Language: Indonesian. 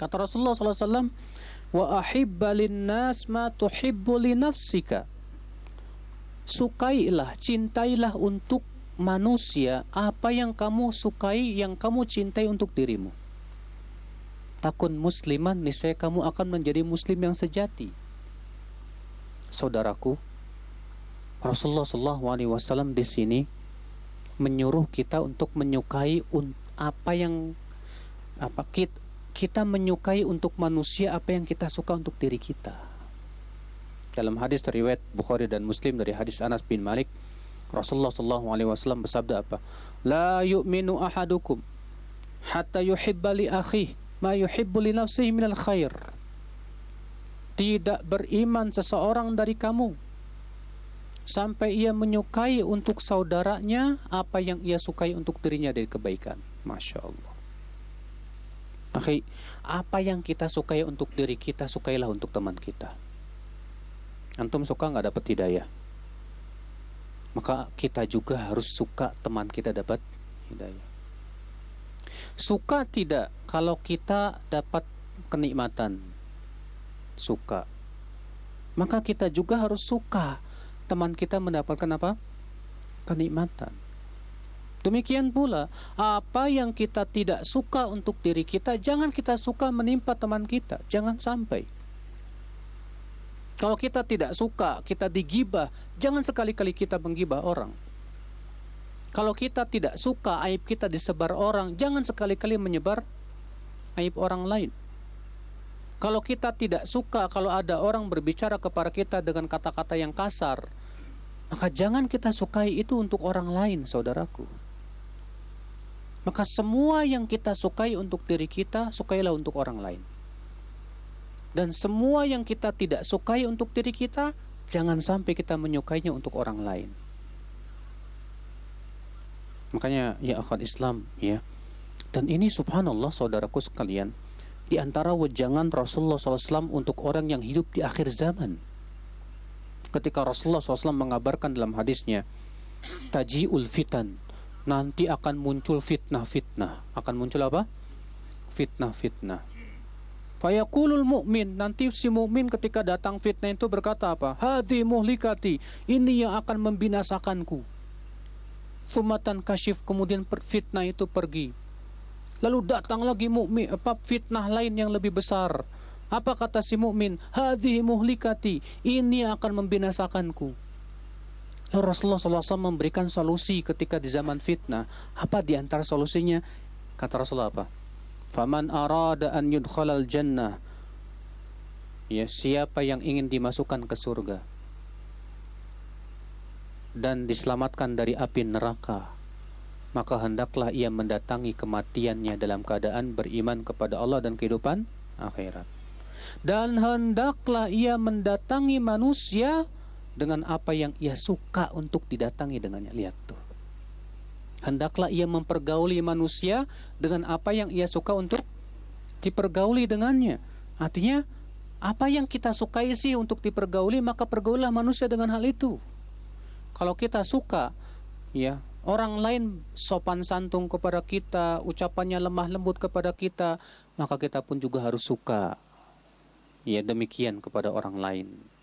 Kata Rasulullah SAW, wa ahibba linnas ma tuhibbuli nafsika. Sukailah, cintailah untuk manusia apa yang kamu sukai, yang kamu cintai untuk dirimu. Takun musliman, niscaya kamu akan menjadi muslim yang sejati. Saudaraku, Rasulullah SAW di sini menyuruh kita untuk menyukai apa yang apa kita kita menyukai untuk manusia apa yang kita suka untuk diri kita. Dalam hadis riwayat Bukhari dan Muslim dari hadis Anas bin Malik, Rasulullah Shallallahu alaihi wasallam bersabda apa? La yu'minu ahadukum hatta yuhibba li akhihi ma yuhibbu li nafsihi minal khair. Tidak beriman seseorang dari kamu sampai ia menyukai untuk saudaranya apa yang ia sukai untuk dirinya dari kebaikan. Masya Allah. Akhi, apa yang kita sukai untuk diri kita, sukailah untuk teman kita. Antum suka nggak dapat hidayah? Maka kita juga harus suka teman kita dapat hidayah. Suka tidak kalau kita dapat kenikmatan? Suka. Maka kita juga harus suka teman kita mendapatkan apa? Kenikmatan. Demikian pula, apa yang kita tidak suka untuk diri kita, jangan kita suka menimpa teman kita. Jangan sampai. Kalau kita tidak suka, kita digibah, jangan sekali-kali kita menggibah orang. Kalau kita tidak suka aib kita disebar orang, jangan sekali-kali menyebar aib orang lain. Kalau kita tidak suka kalau ada orang berbicara kepada kita dengan kata-kata yang kasar, maka jangan kita sukai itu untuk orang lain, saudaraku. Maka semua yang kita sukai untuk diri kita, sukailah untuk orang lain. Dan semua yang kita tidak sukai untuk diri kita, jangan sampai kita menyukainya untuk orang lain. Makanya ya akhwat Islam ya. Dan ini subhanallah saudaraku sekalian, di antara wejangan Rasulullah SAW untuk orang yang hidup di akhir zaman. Ketika Rasulullah SAW mengabarkan dalam hadisnya, Taji'ul fitan, nanti akan muncul fitnah-fitnah. Akan muncul apa? Fitnah-fitnah. kulul mukmin, nanti si mukmin ketika datang fitnah itu berkata apa? Hadi muhlikati, ini yang akan membinasakanku. Sumatan kasyif, kemudian fitnah itu pergi. Lalu datang lagi mukmin apa fitnah lain yang lebih besar. Apa kata si mukmin? Hadhi muhlikati, ini yang akan membinasakanku. Rasulullah SAW memberikan solusi ketika di zaman fitnah. Apa di antara solusinya? Kata Rasulullah apa? Faman arada an yudkhalal jannah. Ya, siapa yang ingin dimasukkan ke surga dan diselamatkan dari api neraka, maka hendaklah ia mendatangi kematiannya dalam keadaan beriman kepada Allah dan kehidupan akhirat. Dan hendaklah ia mendatangi manusia dengan apa yang ia suka untuk didatangi dengannya. Lihat tuh. Hendaklah ia mempergauli manusia dengan apa yang ia suka untuk dipergauli dengannya. Artinya, apa yang kita sukai sih untuk dipergauli, maka pergaulah manusia dengan hal itu. Kalau kita suka, ya, orang lain sopan santun kepada kita, ucapannya lemah lembut kepada kita, maka kita pun juga harus suka. Ya, demikian kepada orang lain.